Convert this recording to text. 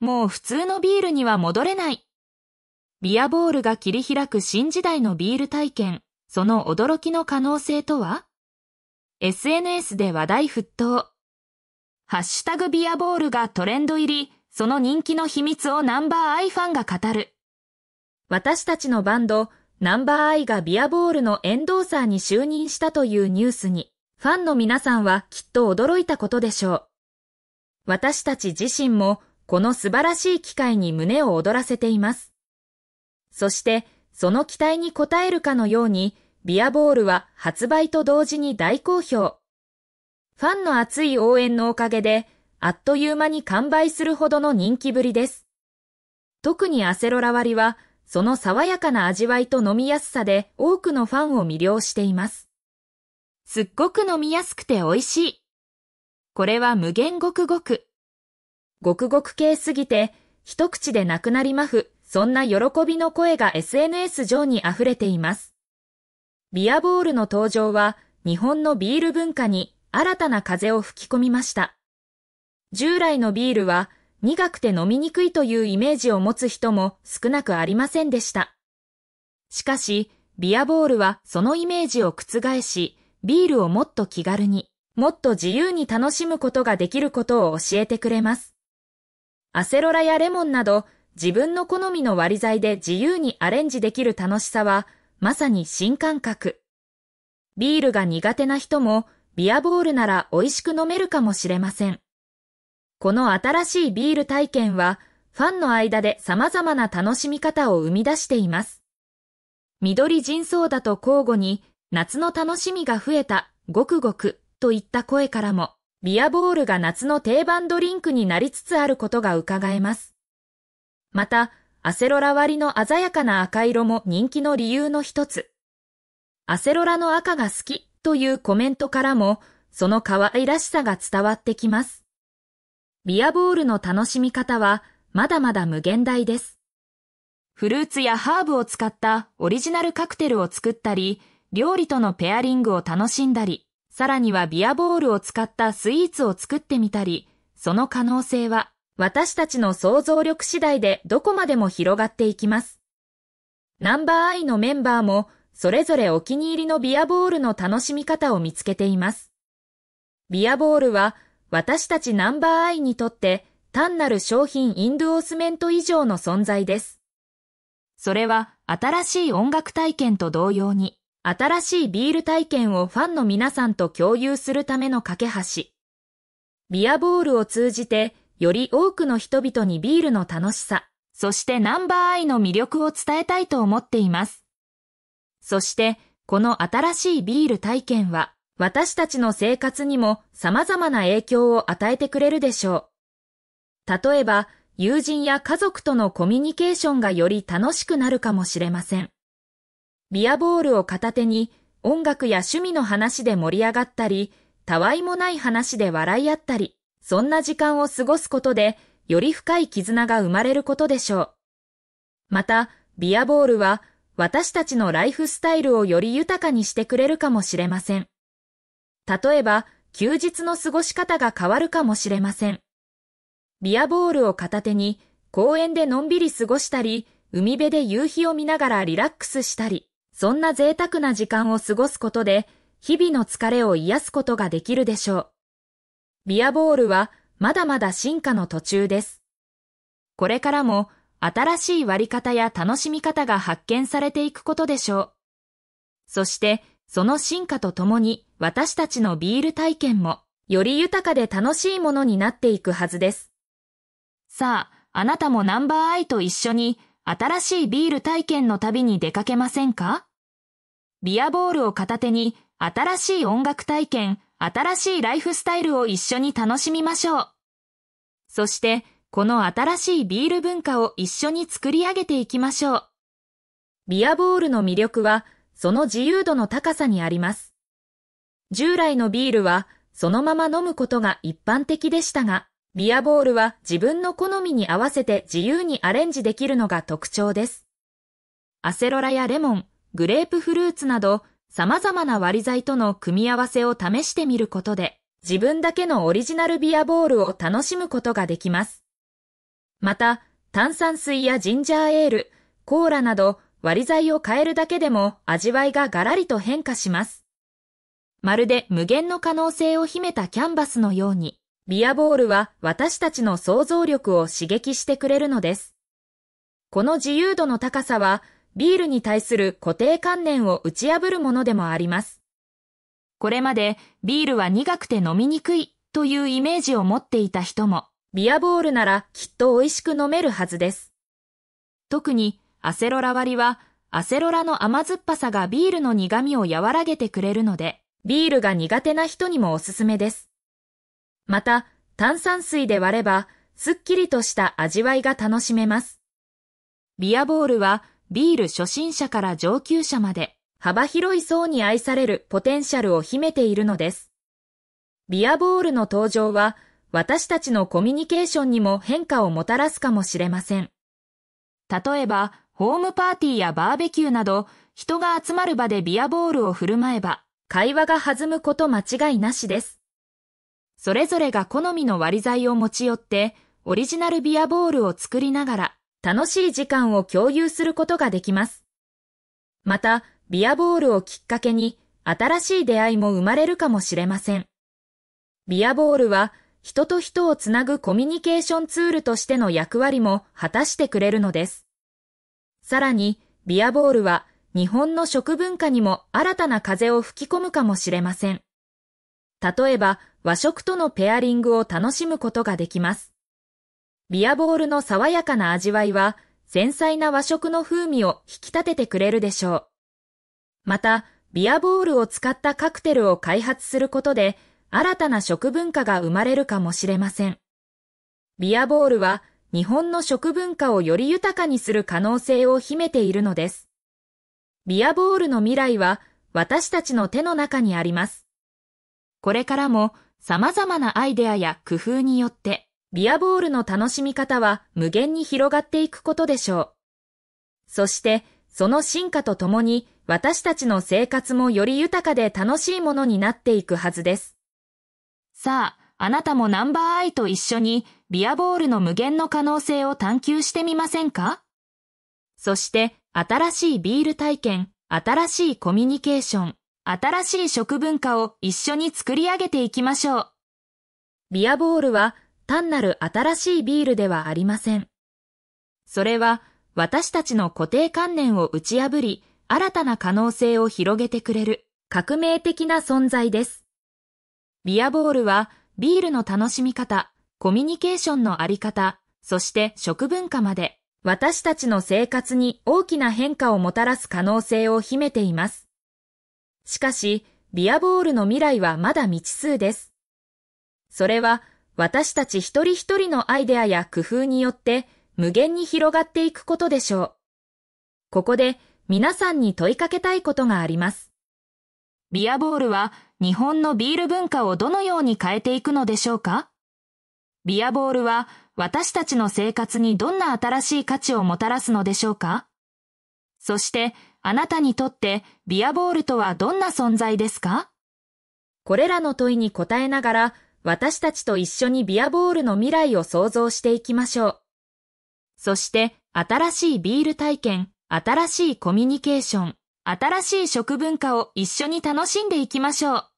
もう普通のビールには戻れない。ビアボールが切り開く新時代のビール体験、その驚きの可能性とは ?SNS で話題沸騰。ハッシュタグビアボールがトレンド入り、その人気の秘密をナンバーアイファンが語る。私たちのバンド、ナンバーアイがビアボールのエンドーサーに就任したというニュースに、ファンの皆さんはきっと驚いたことでしょう。私たち自身もこの素晴らしい機会に胸を躍らせています。そして、その期待に応えるかのように、ビアボールは発売と同時に大好評。ファンの熱い応援のおかげで、あっという間に完売するほどの人気ぶりです。特にアセロラ割は、その爽やかな味わいと飲みやすさで多くのファンを魅了しています。すっごく飲みやすくて美味しい。これは無限ごくごく。ごくごく系すぎて、一口でなくなりまふ、そんな喜びの声が SNS 上に溢れています。ビアボールの登場は、日本のビール文化に新たな風を吹き込みました。従来のビールは、苦くて飲みにくいというイメージを持つ人も少なくありませんでした。しかし、ビアボールはそのイメージを覆し、ビールをもっと気軽に、もっと自由に楽しむことができることを教えてくれます。アセロラやレモンなど自分の好みの割り剤で自由にアレンジできる楽しさはまさに新感覚。ビールが苦手な人もビアボールなら美味しく飲めるかもしれません。この新しいビール体験はファンの間で様々な楽しみ方を生み出しています。緑人相だと交互に夏の楽しみが増えたごくごくといった声からもビアボールが夏の定番ドリンクになりつつあることが伺えます。また、アセロラ割りの鮮やかな赤色も人気の理由の一つ。アセロラの赤が好きというコメントからも、その可愛らしさが伝わってきます。ビアボールの楽しみ方は、まだまだ無限大です。フルーツやハーブを使ったオリジナルカクテルを作ったり、料理とのペアリングを楽しんだり、さらにはビアボールを使ったスイーツを作ってみたり、その可能性は私たちの想像力次第でどこまでも広がっていきます。ナンバーアイのメンバーもそれぞれお気に入りのビアボールの楽しみ方を見つけています。ビアボールは私たちナンバーアイにとって単なる商品インドオスメント以上の存在です。それは新しい音楽体験と同様に新しいビール体験をファンの皆さんと共有するための架け橋。ビアボールを通じて、より多くの人々にビールの楽しさ、そしてナンバーアイの魅力を伝えたいと思っています。そして、この新しいビール体験は、私たちの生活にも様々な影響を与えてくれるでしょう。例えば、友人や家族とのコミュニケーションがより楽しくなるかもしれません。ビアボールを片手に音楽や趣味の話で盛り上がったり、たわいもない話で笑い合ったり、そんな時間を過ごすことで、より深い絆が生まれることでしょう。また、ビアボールは、私たちのライフスタイルをより豊かにしてくれるかもしれません。例えば、休日の過ごし方が変わるかもしれません。ビアボールを片手に、公園でのんびり過ごしたり、海辺で夕日を見ながらリラックスしたり、そんな贅沢な時間を過ごすことで、日々の疲れを癒すことができるでしょう。ビアボールはまだまだ進化の途中です。これからも新しい割り方や楽しみ方が発見されていくことでしょう。そして、その進化とともに私たちのビール体験もより豊かで楽しいものになっていくはずです。さあ、あなたもナンバーアイと一緒に新しいビール体験の旅に出かけませんかビアボールを片手に新しい音楽体験、新しいライフスタイルを一緒に楽しみましょう。そして、この新しいビール文化を一緒に作り上げていきましょう。ビアボールの魅力は、その自由度の高さにあります。従来のビールは、そのまま飲むことが一般的でしたが、ビアボールは自分の好みに合わせて自由にアレンジできるのが特徴です。アセロラやレモン、グレープフルーツなど様々な割り剤との組み合わせを試してみることで、自分だけのオリジナルビアボールを楽しむことができます。また、炭酸水やジンジャーエール、コーラなど割り剤を変えるだけでも味わいがガラリと変化します。まるで無限の可能性を秘めたキャンバスのように、ビアボールは私たちの想像力を刺激してくれるのです。この自由度の高さはビールに対する固定観念を打ち破るものでもあります。これまでビールは苦くて飲みにくいというイメージを持っていた人も、ビアボールならきっと美味しく飲めるはずです。特にアセロラ割りは、アセロラの甘酸っぱさがビールの苦味を和らげてくれるので、ビールが苦手な人にもおすすめです。また、炭酸水で割れば、すっきりとした味わいが楽しめます。ビアボールは、ビール初心者から上級者まで幅広い層に愛されるポテンシャルを秘めているのです。ビアボールの登場は私たちのコミュニケーションにも変化をもたらすかもしれません。例えば、ホームパーティーやバーベキューなど、人が集まる場でビアボールを振る舞えば、会話が弾むこと間違いなしです。それぞれが好みの割り剤を持ち寄って、オリジナルビアボールを作りながら、楽しい時間を共有することができます。また、ビアボールをきっかけに新しい出会いも生まれるかもしれません。ビアボールは人と人をつなぐコミュニケーションツールとしての役割も果たしてくれるのです。さらに、ビアボールは日本の食文化にも新たな風を吹き込むかもしれません。例えば和食とのペアリングを楽しむことができます。ビアボールの爽やかな味わいは、繊細な和食の風味を引き立ててくれるでしょう。また、ビアボールを使ったカクテルを開発することで、新たな食文化が生まれるかもしれません。ビアボールは、日本の食文化をより豊かにする可能性を秘めているのです。ビアボールの未来は、私たちの手の中にあります。これからも様々なアイデアや工夫によってビアボールの楽しみ方は無限に広がっていくことでしょう。そして、その進化とともに、私たちの生活もより豊かで楽しいものになっていくはずです。さあ、あなたもナンバーアイと一緒にビアボールの無限の可能性を探求してみませんかそして、新しいビール体験、新しいコミュニケーション、新しい食文化を一緒に作り上げていきましょう。ビアボールは単なる新しいビールではありません。それは私たちの固定観念を打ち破り、新たな可能性を広げてくれる革命的な存在です。ビアボールはビールの楽しみ方、コミュニケーションのあり方、そして食文化まで私たちの生活に大きな変化をもたらす可能性を秘めています。しかし、ビアボールの未来はまだ未知数です。それは私たち一人一人のアイデアや工夫によって無限に広がっていくことでしょう。ここで皆さんに問いかけたいことがあります。ビアボールは日本のビール文化をどのように変えていくのでしょうかビアボールは私たちの生活にどんな新しい価値をもたらすのでしょうかそしてあなたにとってビアボールとはどんな存在ですかこれらの問いに答えながら私たちと一緒にビアボールの未来を想像していきましょう。そして、新しいビール体験、新しいコミュニケーション、新しい食文化を一緒に楽しんでいきましょう。